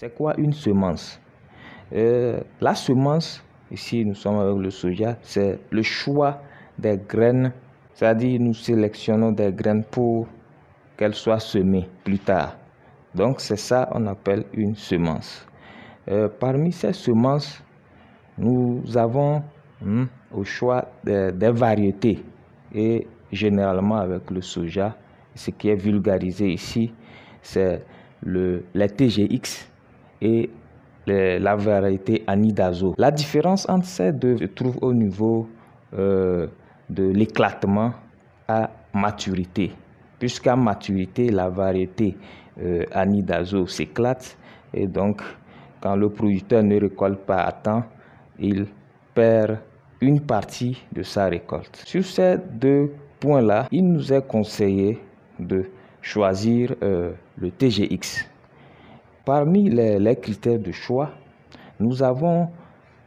C'est quoi une semence euh, La semence, ici nous sommes avec le soja, c'est le choix des graines, c'est-à-dire nous sélectionnons des graines pour qu'elles soient semées plus tard. Donc c'est ça on appelle une semence. Euh, parmi ces semences, nous avons hum, au choix des variétés et généralement avec le soja, ce qui est vulgarisé ici, c'est le, les TGX, et la variété anidazo. La différence entre ces deux se trouve au niveau euh, de l'éclatement à maturité. Puisqu'à maturité, la variété euh, anidazo s'éclate et donc quand le producteur ne récolte pas à temps, il perd une partie de sa récolte. Sur ces deux points-là, il nous est conseillé de choisir euh, le TGX Parmi les, critères de choix, nous avons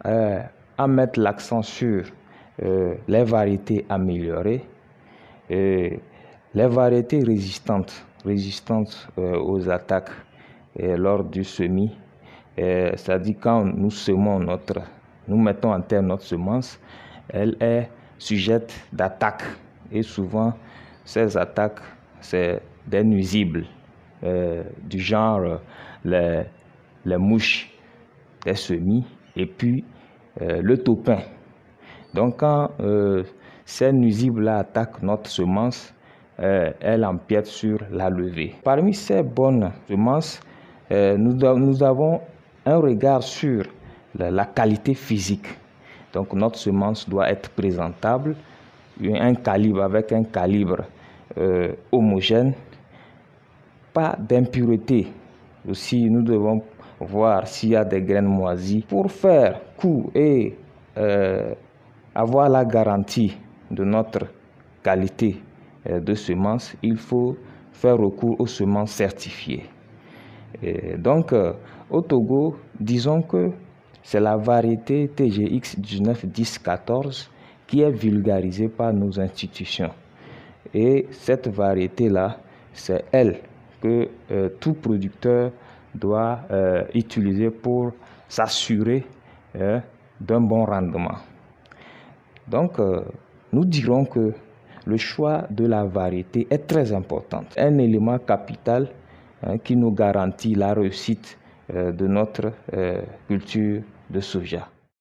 euh, à mettre l'accent sur euh, les variétés améliorées, et les variétés résistantes, résistantes euh, aux attaques lors du semis, c'est-à-dire quand nous semons notre, nous mettons en terre notre semence, elle est sujette d'attaques et souvent ces attaques, c'est des nuisibles. Euh, du genre les, euh, les, mouches, des semis et puis euh, le taupin. Donc quand ces nuisibles-là attaquent notre semence, elles empiètent sur la levée. Parmi ces bonnes semences, nous, nous, avons un regard sur la, qualité physique. Donc notre semence doit être présentable, un calibre avec un calibre homogène pas d'impureté. Aussi, nous devons voir s'il y a des graines moisies pour faire coup et euh, avoir la garantie de notre qualité euh, de semences, il faut faire recours aux semences certifiées. donc, euh, au Togo, disons que c'est la variété TGX 19 14 qui est vulgarisée par nos institutions. Et cette variété-là, c'est elle que euh, tout producteur doit euh, utiliser pour s'assurer euh, d'un bon rendement. Donc, nous dirons que le choix de la variété est très important, un élément capital hein, qui nous garantit la réussite de notre culture de soja.